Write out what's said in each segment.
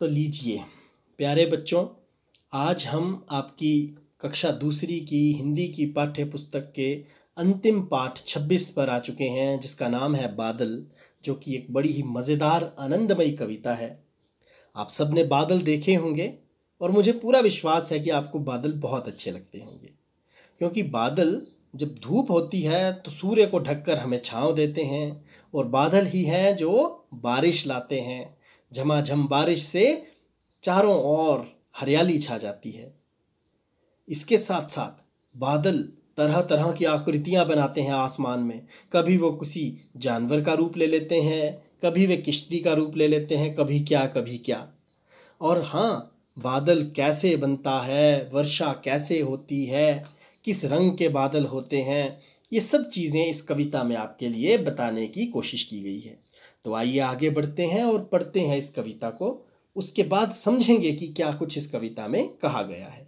तो लीजिए प्यारे बच्चों आज हम आपकी कक्षा दूसरी की हिंदी की पाठ्य पुस्तक के अंतिम पाठ 26 पर आ चुके हैं जिसका नाम है बादल जो कि एक बड़ी ही मज़ेदार आनंदमयी कविता है आप सब ने बादल देखे होंगे और मुझे पूरा विश्वास है कि आपको बादल बहुत अच्छे लगते होंगे क्योंकि बादल जब धूप होती है तो सूर्य को ढककर हमें छांव देते हैं और बादल ही हैं जो बारिश लाते हैं झमाझम बारिश से चारों ओर हरियाली छा जाती है इसके साथ साथ बादल तरह तरह की आकृतियाँ बनाते हैं आसमान में कभी वो किसी जानवर का रूप ले लेते हैं कभी वे किश्ती का रूप ले लेते हैं कभी क्या कभी क्या और हाँ बादल कैसे बनता है वर्षा कैसे होती है किस रंग के बादल होते हैं ये सब चीज़ें इस कविता में आपके लिए बताने की कोशिश की गई है तो आइए आगे बढ़ते हैं और पढ़ते हैं इस कविता को उसके बाद समझेंगे कि क्या कुछ इस कविता में कहा गया है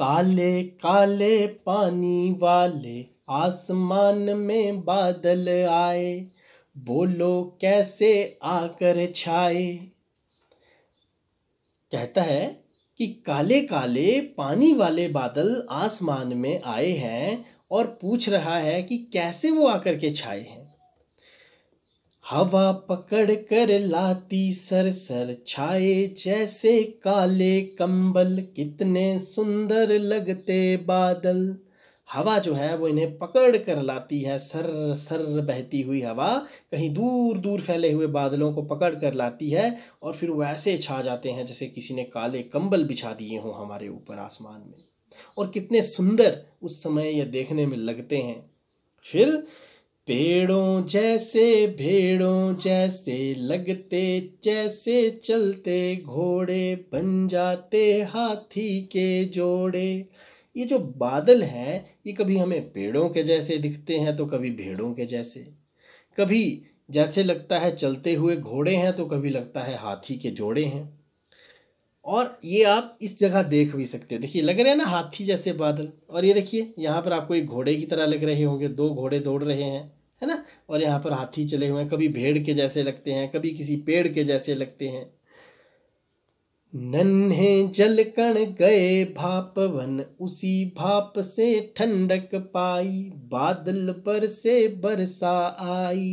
काले काले पानी वाले आसमान में बादल आए बोलो कैसे आकर छाए कहता है कि काले काले पानी वाले बादल आसमान में आए हैं और पूछ रहा है कि कैसे वो आकर के छाए हैं हवा पकड़ कर लाती सर सर छाए जैसे काले कंबल कितने सुंदर लगते बादल हवा जो है वो इन्हें पकड़ कर लाती है सर सर बहती हुई हवा कहीं दूर दूर फैले हुए बादलों को पकड़ कर लाती है और फिर वो ऐसे छा जाते हैं जैसे किसी ने काले कंबल बिछा दिए हों हमारे ऊपर आसमान में और कितने सुंदर उस समय यह देखने में लगते हैं फिर पेड़ों जैसे भेड़ों जैसे लगते जैसे चलते घोड़े बन जाते हाथी के जोड़े ये जो बादल हैं ये कभी हमें पेड़ों के जैसे दिखते हैं तो कभी भेड़ों के जैसे कभी जैसे लगता है चलते हुए घोड़े हैं तो कभी लगता है हाथी के जोड़े हैं और ये आप इस जगह देख भी सकते हैं देखिए लग रहे हैं ना हाथी जैसे बादल और ये देखिए यहाँ पर आपको एक घोड़े की तरह लग रहे होंगे दो घोड़े दौड़ रहे हैं है ना और यहाँ पर हाथी चले हुए हैं कभी भेड़ के जैसे लगते हैं कभी किसी पेड़ के जैसे लगते हैं नन्हे जल कण गए वन उसी भाप से ठंडक पाई बादल पर से बरसा आई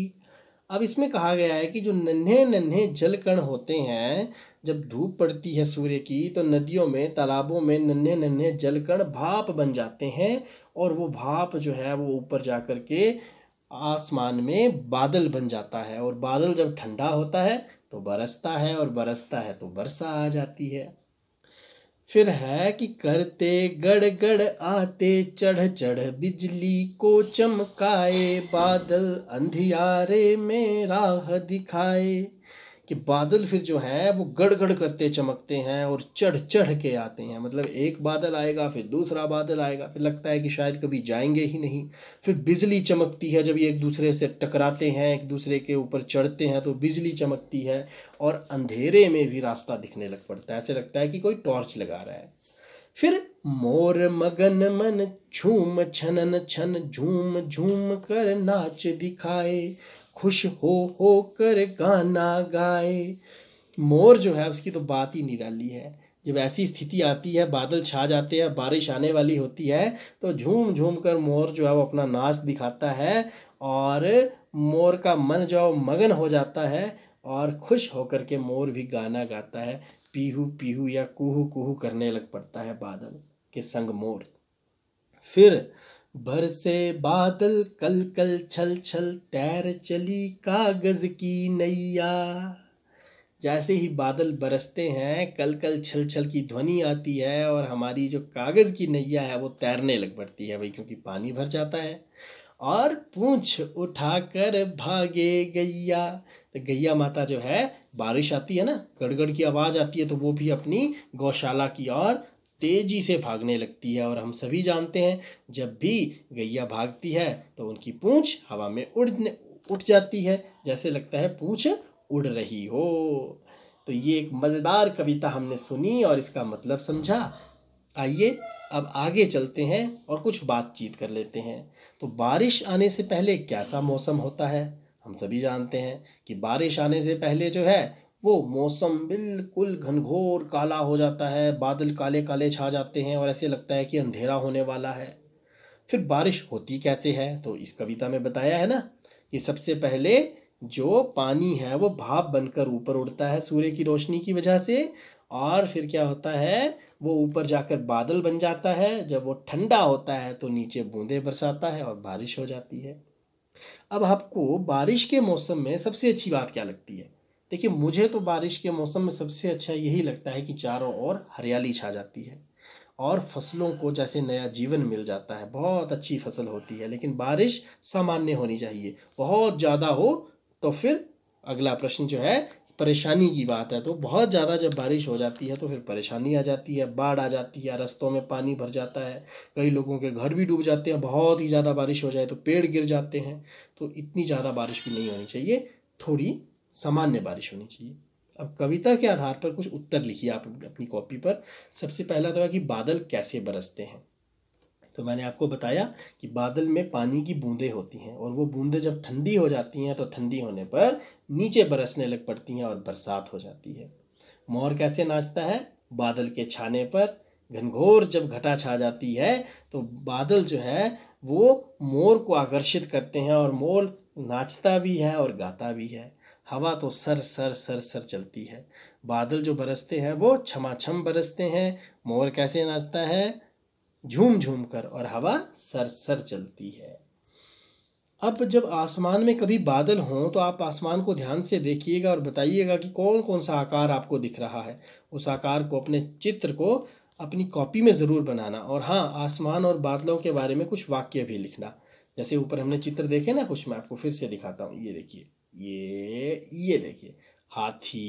अब इसमें कहा गया है कि जो नन्हे नन्हे जल कण होते हैं जब धूप पड़ती है सूर्य की तो नदियों में तालाबों में नन्हे नन्हे जल कण भाप बन जाते हैं और वो भाप जो है वो ऊपर जा कर के आसमान में बादल बन जाता है और बादल जब ठंडा होता है तो बरसता है और बरसता है तो वर्षा आ जाती है फिर है कि करते गड़ गड़ आते चढ़ चढ़ बिजली को चमकाए बादल अंधियारे में राह दिखाए कि बादल फिर जो है वो गड़गड़ करते चमकते हैं और चढ़ चढ़ के आते हैं मतलब एक बादल आएगा फिर दूसरा बादल आएगा फिर लगता है कि शायद कभी जाएंगे ही नहीं फिर बिजली चमकती है जब ये एक दूसरे से टकराते हैं एक दूसरे के ऊपर चढ़ते हैं तो बिजली चमकती है और अंधेरे में भी रास्ता दिखने लग पड़ता है ऐसे लगता है कि कोई टॉर्च लगा रहा है फिर मोर मगन मन झूम छनन छन झूम झूम कर नाच दिखाए खुश हो हो कर गाना गाए मोर जो है उसकी तो बात ही निराली है जब ऐसी स्थिति आती है बादल छा जाते हैं बारिश आने वाली होती है तो झूम झूम कर मोर जो है वो अपना नाच दिखाता है और मोर का मन जो है मगन हो जाता है और खुश होकर के मोर भी गाना गाता है पीहू पीहू या कुहू कुहू करने लग पड़ता है बादल के संग मोर फिर भर से बादल कल कल छल छल तैर चली कागज की नैया जैसे ही बादल बरसते हैं कल कल छल छल की ध्वनि आती है और हमारी जो कागज़ की नैया है वो तैरने लग पड़ती है भाई क्योंकि पानी भर जाता है और उठा उठाकर भागे गैया तो गैया माता जो है बारिश आती है ना गड़गड़ की आवाज़ आती है तो वो भी अपनी गौशाला की ओर तेजी से भागने लगती है और हम सभी जानते हैं जब भी गैया भागती है तो उनकी पूंछ हवा में उड़ उठ जाती है जैसे लगता है पूंछ उड़ रही हो तो ये एक मज़ेदार कविता हमने सुनी और इसका मतलब समझा आइए अब आगे चलते हैं और कुछ बातचीत कर लेते हैं तो बारिश आने से पहले कैसा मौसम होता है हम सभी जानते हैं कि बारिश आने से पहले जो है वो मौसम बिल्कुल घनघोर काला हो जाता है बादल काले काले छा जाते हैं और ऐसे लगता है कि अंधेरा होने वाला है फिर बारिश होती कैसे है तो इस कविता में बताया है ना कि सबसे पहले जो पानी है वो भाप बनकर ऊपर उड़ता है सूर्य की रोशनी की वजह से और फिर क्या होता है वो ऊपर जाकर बादल बन जाता है जब वो ठंडा होता है तो नीचे बूंदे बरसाता है और बारिश हो जाती है अब आपको बारिश के मौसम में सबसे अच्छी बात क्या लगती है देखिए मुझे तो बारिश के मौसम में सबसे अच्छा यही लगता है कि चारों ओर हरियाली छा जाती है और फसलों को जैसे नया जीवन मिल जाता है बहुत अच्छी फसल होती है लेकिन बारिश सामान्य होनी चाहिए बहुत ज़्यादा हो तो फिर अगला प्रश्न जो है परेशानी की बात है तो बहुत ज़्यादा जब बारिश हो जाती है तो फिर परेशानी आ जाती है बाढ़ आ जाती है रस्तों में पानी भर जाता है कई लोगों के घर भी डूब जाते हैं बहुत ही ज़्यादा बारिश हो जाए तो पेड़ गिर जाते हैं तो इतनी ज़्यादा बारिश भी नहीं होनी चाहिए थोड़ी सामान्य बारिश होनी चाहिए अब कविता के आधार पर कुछ उत्तर लिखिए आप अपनी कॉपी पर सबसे पहला तो है कि बादल कैसे बरसते हैं तो मैंने आपको बताया कि बादल में पानी की बूंदें होती हैं और वो बूंदें जब ठंडी हो जाती हैं तो ठंडी होने पर नीचे बरसने लग पड़ती हैं और बरसात हो जाती है मोर कैसे नाचता है बादल के छाने पर घनघोर जब घटा छा जाती है तो बादल जो है वो मोर को आकर्षित करते हैं और मोर नाचता भी है और गाता भी है हवा तो सर सर सर सर चलती है बादल जो बरसते हैं वो छमाछम बरसते हैं मोर कैसे नाचता है झूम झूम कर और हवा सर सर चलती है अब जब आसमान में कभी बादल हों तो आप आसमान को ध्यान से देखिएगा और बताइएगा कि कौन कौन सा आकार आपको दिख रहा है उस आकार को अपने चित्र को अपनी कॉपी में ज़रूर बनाना और हाँ आसमान और बादलों के बारे में कुछ वाक्य भी लिखना जैसे ऊपर हमने चित्र देखे ना कुछ मैं आपको फिर से दिखाता हूँ ये देखिए ये ये देखिए हाथी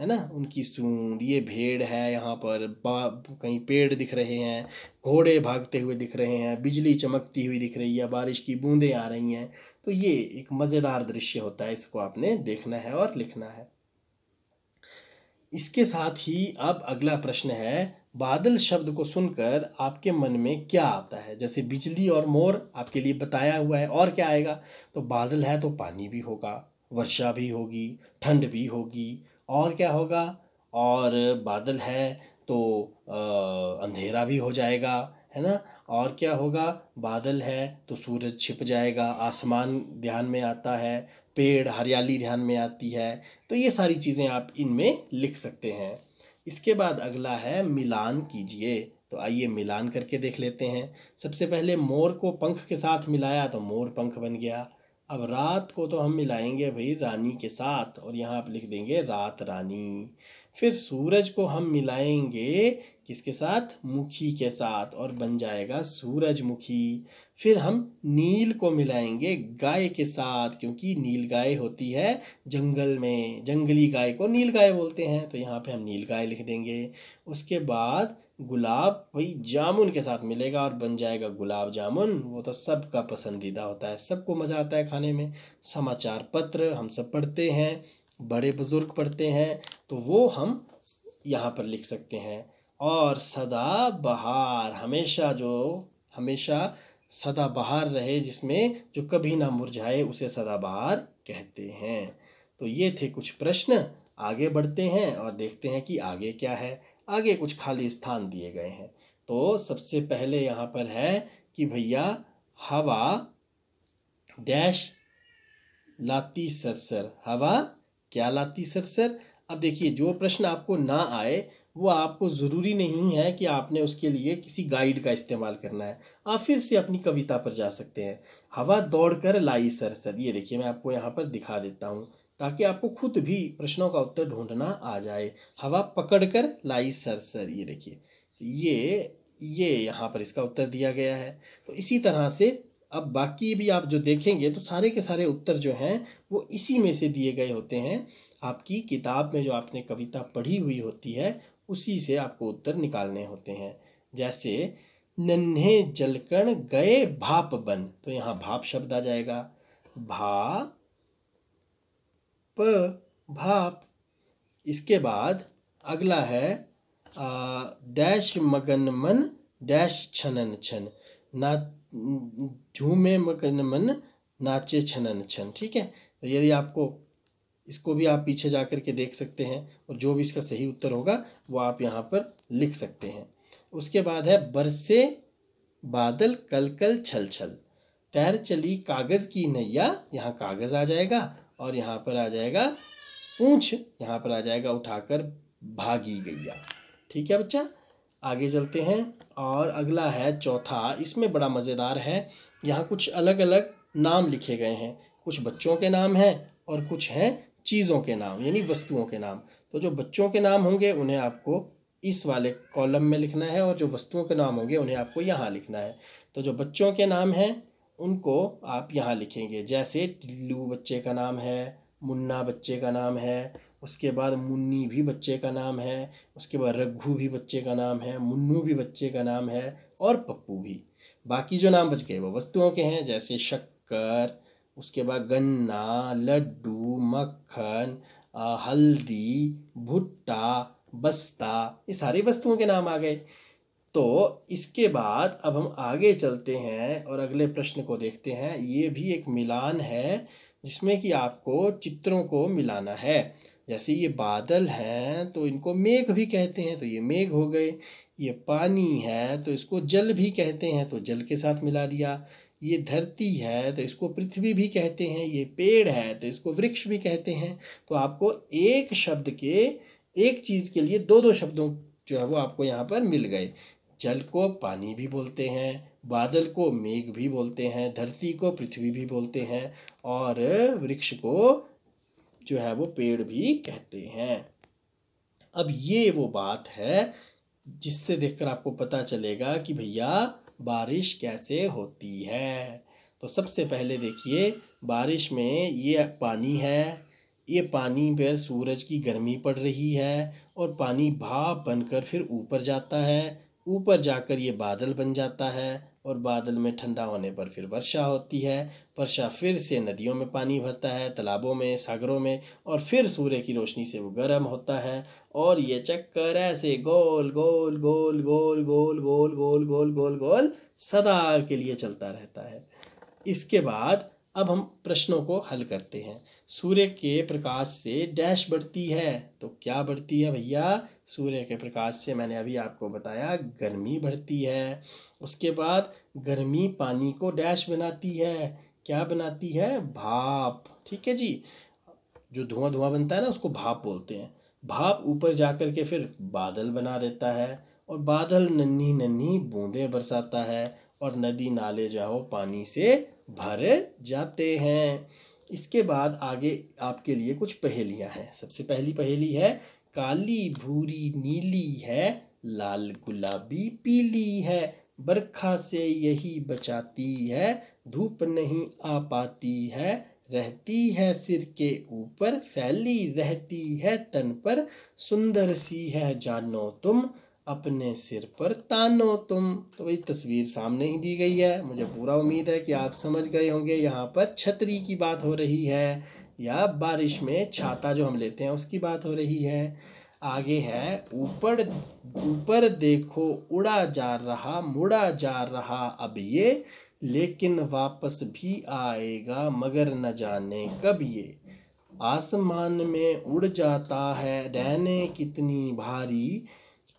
है ना उनकी सूंड ये भेड़ है यहाँ पर कहीं पेड़ दिख रहे हैं घोड़े भागते हुए दिख रहे हैं बिजली चमकती हुई दिख रही है बारिश की बूंदें आ रही हैं तो ये एक मज़ेदार दृश्य होता है इसको आपने देखना है और लिखना है इसके साथ ही अब अगला प्रश्न है बादल शब्द को सुनकर आपके मन में क्या आता है जैसे बिजली और मोर आपके लिए बताया हुआ है और क्या आएगा तो बादल है तो पानी भी होगा वर्षा भी होगी ठंड भी होगी और क्या होगा और बादल है तो आ, अंधेरा भी हो जाएगा है ना और क्या होगा बादल है तो सूरज छिप जाएगा आसमान ध्यान में आता है पेड़ हरियाली ध्यान में आती है तो ये सारी चीज़ें आप इनमें लिख सकते हैं इसके बाद अगला है मिलान कीजिए तो आइए मिलान करके देख लेते हैं सबसे पहले मोर को पंख के साथ मिलाया तो मोर पंख बन गया अब रात को तो हम मिलाएंगे भाई रानी के साथ और यहाँ आप लिख देंगे रात रानी फिर सूरज को हम मिलाएंगे किसके साथ मुखी के साथ और बन जाएगा सूरजमुखी फिर हम नील को मिलाएंगे गाय के साथ क्योंकि नील गाय होती है जंगल में जंगली गाय को नील गाय बोलते हैं तो यहाँ पे हम नील गाय लिख देंगे उसके बाद गुलाब वही जामुन के साथ मिलेगा और बन जाएगा गुलाब जामुन वो तो सबका पसंदीदा होता है सबको मज़ा आता है खाने में समाचार पत्र हम सब पढ़ते हैं बड़े बुज़ुर्ग पढ़ते हैं तो वो हम यहाँ पर लिख सकते हैं और सदा बहार हमेशा जो हमेशा सदाबहार रहे जिसमें जो कभी ना मुरझाए उसे सदाबहार कहते हैं तो ये थे कुछ प्रश्न आगे बढ़ते हैं और देखते हैं कि आगे क्या है आगे कुछ खाली स्थान दिए गए हैं तो सबसे पहले यहाँ पर है कि भैया हवा डैश लाती सरसर हवा क्या लाती सरसर अब देखिए जो प्रश्न आपको ना आए वो आपको ज़रूरी नहीं है कि आपने उसके लिए किसी गाइड का इस्तेमाल करना है आप फिर से अपनी कविता पर जा सकते हैं हवा दौड़ कर लाई सर सर ये देखिए मैं आपको यहाँ पर दिखा देता हूँ ताकि आपको खुद भी प्रश्नों का उत्तर ढूंढना आ जाए हवा पकड़ कर लाई सर सर ये देखिए ये ये यहाँ पर इसका उत्तर दिया गया है तो इसी तरह से अब बाकी भी आप जो देखेंगे तो सारे के सारे उत्तर जो हैं वो इसी में से दिए गए होते हैं आपकी किताब में जो आपने कविता पढ़ी हुई होती है उसी से आपको उत्तर निकालने होते हैं जैसे नन्हे जलकण गए भाप बन तो यहाँ भाप शब्द आ जाएगा भा प भाप इसके बाद अगला है आ, डैश मगन मन डैश छनन छन ना झूमे मगन मन नाचे छनन छन ठीक है तो यदि आपको इसको भी आप पीछे जा कर के देख सकते हैं और जो भी इसका सही उत्तर होगा वो आप यहाँ पर लिख सकते हैं उसके बाद है बरसे बादल कल कल छल छल तैर चली कागज़ की नैया यहाँ कागज़ आ जाएगा और यहाँ पर आ जाएगा ऊँछ यहाँ पर आ जाएगा उठाकर भागी गैया ठीक है बच्चा आगे चलते हैं और अगला है चौथा इसमें बड़ा मज़ेदार है यहाँ कुछ अलग अलग नाम लिखे गए हैं कुछ बच्चों के नाम हैं और कुछ हैं चीज़ों के नाम यानी वस्तुओं के नाम तो जो बच्चों के नाम होंगे उन्हें आपको इस वाले कॉलम में लिखना है और जो वस्तुओं के नाम होंगे उन्हें आपको यहाँ लिखना है तो जो बच्चों के नाम हैं उनको आप यहाँ लिखेंगे जैसे टिल्लू बच्चे का नाम है मुन्ना बच्चे का नाम है उसके बाद मुन्नी भी बच्चे का नाम है उसके बाद रघु भी बच्चे का नाम है मुन्नू भी बच्चे का नाम है और पप्पू भी बाकी जो नाम बच गए वो वस्तुओं के हैं जैसे शक्कर उसके बाद गन्ना लड्डू मक्खन हल्दी भुट्टा बस्ता ये सारी वस्तुओं के नाम आ गए तो इसके बाद अब हम आगे चलते हैं और अगले प्रश्न को देखते हैं ये भी एक मिलान है जिसमें कि आपको चित्रों को मिलाना है जैसे ये बादल हैं तो इनको मेघ भी कहते हैं तो ये मेघ हो गए ये पानी है तो इसको जल भी कहते हैं तो जल के साथ मिला दिया ये धरती है तो इसको पृथ्वी भी कहते हैं ये पेड़ है तो इसको वृक्ष भी कहते हैं तो आपको एक शब्द के एक चीज़ के लिए दो दो शब्दों जो है वो आपको यहाँ पर मिल गए जल को पानी भी बोलते हैं बादल को मेघ भी बोलते हैं धरती को पृथ्वी भी बोलते हैं और वृक्ष को जो है वो पेड़ भी कहते हैं अब ये वो बात है जिससे देखकर आपको पता चलेगा कि भैया बारिश कैसे होती है तो सबसे पहले देखिए बारिश में ये पानी है ये पानी पर सूरज की गर्मी पड़ रही है और पानी भाप बनकर फिर ऊपर जाता है ऊपर जाकर ये बादल बन जाता है और बादल में ठंडा होने पर फिर वर्षा होती है वर्षा फिर से नदियों में पानी भरता है तालाबों में सागरों में और फिर सूर्य की रोशनी से वो गर्म होता है और ये चक्कर ऐसे गोल गोल गोल गोल गोल गोल गोल गोल गोल गोल सदा के लिए चलता रहता है इसके बाद अब हम प्रश्नों को हल करते हैं सूर्य के प्रकाश से डैश बढ़ती है तो क्या बढ़ती है भैया सूर्य के प्रकाश से मैंने अभी आपको बताया गर्मी बढ़ती है उसके बाद गर्मी पानी को डैश बनाती है क्या बनाती है भाप ठीक है जी जो धुआं धुआं बनता है ना उसको भाप बोलते हैं भाप ऊपर जा कर के फिर बादल बना देता है और बादल नन्ही नन्ही बूंदें बरसाता है और नदी नाले जो है वो पानी से भर जाते हैं इसके बाद आगे आपके लिए कुछ पहेलियाँ हैं सबसे पहली पहेली है काली भूरी नीली है लाल गुलाबी पीली है बरखा से यही बचाती है धूप नहीं आ पाती है रहती है सिर के ऊपर फैली रहती है तन पर सुंदर सी है जानो तुम अपने सिर पर तानो तुम तो भाई तस्वीर सामने ही दी गई है मुझे पूरा उम्मीद है कि आप समझ गए होंगे यहाँ पर छतरी की बात हो रही है या बारिश में छाता जो हम लेते हैं उसकी बात हो रही है आगे है ऊपर ऊपर देखो उड़ा जा रहा मुड़ा जा रहा अब ये लेकिन वापस भी आएगा मगर न जाने कब ये आसमान में उड़ जाता है रहने कितनी भारी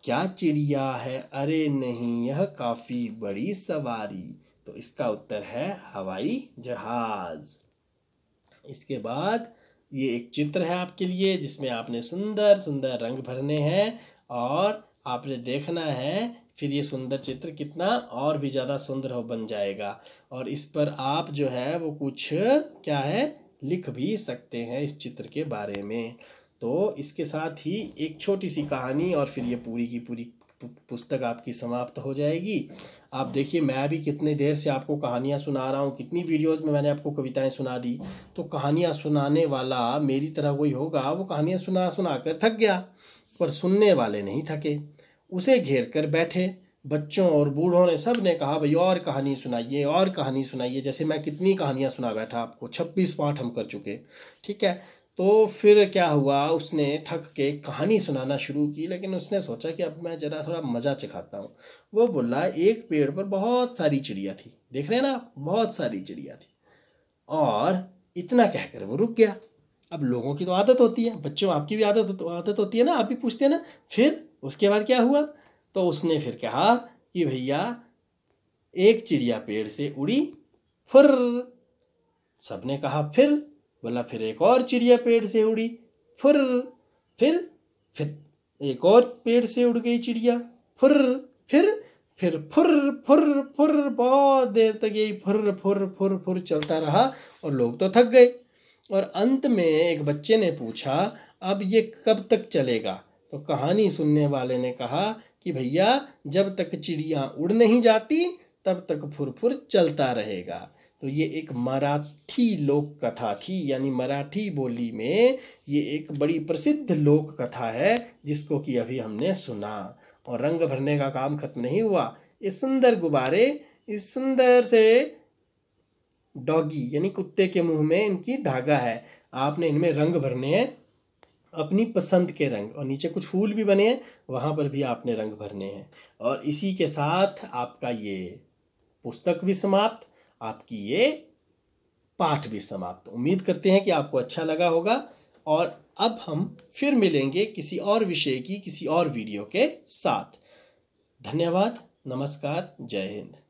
क्या चिड़िया है अरे नहीं यह काफ़ी बड़ी सवारी तो इसका उत्तर है हवाई जहाज इसके बाद ये एक चित्र है आपके लिए जिसमें आपने सुंदर सुंदर रंग भरने हैं और आपने देखना है फिर ये सुंदर चित्र कितना और भी ज़्यादा सुंदर हो बन जाएगा और इस पर आप जो है वो कुछ क्या है लिख भी सकते हैं इस चित्र के बारे में तो इसके साथ ही एक छोटी सी कहानी और फिर ये पूरी की पूरी पुस्तक आपकी समाप्त हो जाएगी आप देखिए मैं भी कितने देर से आपको कहानियाँ सुना रहा हूँ कितनी वीडियोज़ में मैंने आपको कविताएँ सुना दी तो कहानियाँ सुनाने वाला मेरी तरह कोई होगा वो कहानियाँ सुना सुना कर थक गया पर सुनने वाले नहीं थके उसे घेर कर बैठे बच्चों और बूढ़ों ने सब ने कहा भाई और कहानी सुनाइए और कहानी सुनाइए जैसे मैं कितनी कहानियाँ सुना बैठा आपको छब्बीस पाठ हम कर चुके ठीक है तो फिर क्या हुआ उसने थक के कहानी सुनाना शुरू की लेकिन उसने सोचा कि अब मैं ज़रा थोड़ा मज़ा चखाता हूँ वो बोला एक पेड़ पर बहुत सारी चिड़िया थी देख रहे हैं ना आप बहुत सारी चिड़िया थी और इतना कहकर वो रुक गया अब लोगों की तो आदत होती है बच्चों आपकी भी आदत आदत होती है ना आप भी पूछते हैं ना फिर उसके बाद क्या हुआ तो उसने फिर कहा कि भैया एक चिड़िया पेड़ से उड़ी फुर सबने कहा फिर बोला फिर एक और चिड़िया पेड़ से उड़ी फुर फिर फिर एक और पेड़ से उड़ गई चिड़िया फुर फिर फिर फुर फुर फुर बहुत देर तक यही फुर फुर फुर फुर चलता रहा और लोग तो थक गए और अंत में एक बच्चे ने पूछा अब ये कब तक चलेगा तो कहानी सुनने वाले ने कहा कि भैया जब तक चिड़िया उड़ नहीं जाती तब तक फुर फुर चलता रहेगा तो ये एक मराठी लोक कथा थी यानी मराठी बोली में ये एक बड़ी प्रसिद्ध लोक कथा है जिसको कि अभी हमने सुना और रंग भरने का काम खत्म नहीं हुआ इस सुंदर गुब्बारे इस सुंदर से डॉगी यानी कुत्ते के मुंह में इनकी धागा है आपने इनमें रंग भरने हैं अपनी पसंद के रंग और नीचे कुछ फूल भी बने हैं वहाँ पर भी आपने रंग भरने हैं और इसी के साथ आपका ये पुस्तक भी समाप्त आपकी ये पाठ भी समाप्त उम्मीद करते हैं कि आपको अच्छा लगा होगा और अब हम फिर मिलेंगे किसी और विषय की किसी और वीडियो के साथ धन्यवाद नमस्कार जय हिंद